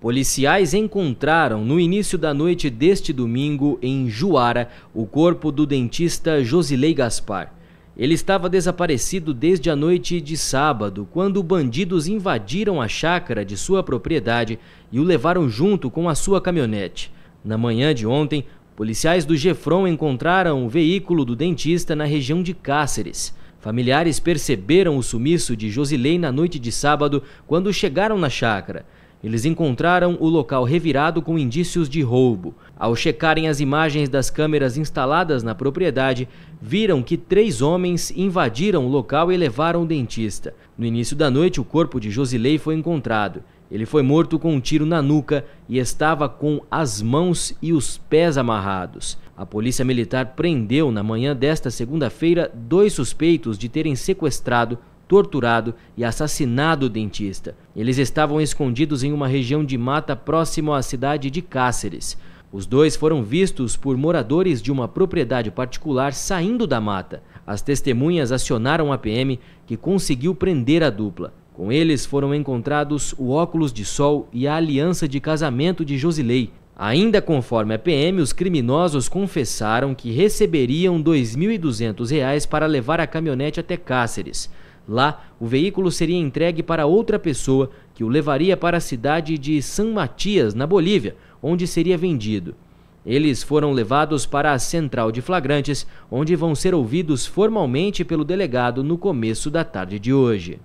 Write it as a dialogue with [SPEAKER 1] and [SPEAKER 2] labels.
[SPEAKER 1] Policiais encontraram no início da noite deste domingo, em Juara, o corpo do dentista Josilei Gaspar. Ele estava desaparecido desde a noite de sábado, quando bandidos invadiram a chácara de sua propriedade e o levaram junto com a sua caminhonete. Na manhã de ontem, policiais do Jefron encontraram o veículo do dentista na região de Cáceres. Familiares perceberam o sumiço de Josilei na noite de sábado quando chegaram na chácara. Eles encontraram o local revirado com indícios de roubo. Ao checarem as imagens das câmeras instaladas na propriedade, viram que três homens invadiram o local e levaram o dentista. No início da noite, o corpo de Josilei foi encontrado. Ele foi morto com um tiro na nuca e estava com as mãos e os pés amarrados. A polícia militar prendeu, na manhã desta segunda-feira, dois suspeitos de terem sequestrado torturado e assassinado o dentista. Eles estavam escondidos em uma região de mata próximo à cidade de Cáceres. Os dois foram vistos por moradores de uma propriedade particular saindo da mata. As testemunhas acionaram a PM, que conseguiu prender a dupla. Com eles foram encontrados o óculos de sol e a aliança de casamento de Josilei. Ainda conforme a PM, os criminosos confessaram que receberiam R$ 2.200 para levar a caminhonete até Cáceres. Lá, o veículo seria entregue para outra pessoa que o levaria para a cidade de San Matias, na Bolívia, onde seria vendido. Eles foram levados para a central de flagrantes, onde vão ser ouvidos formalmente pelo delegado no começo da tarde de hoje.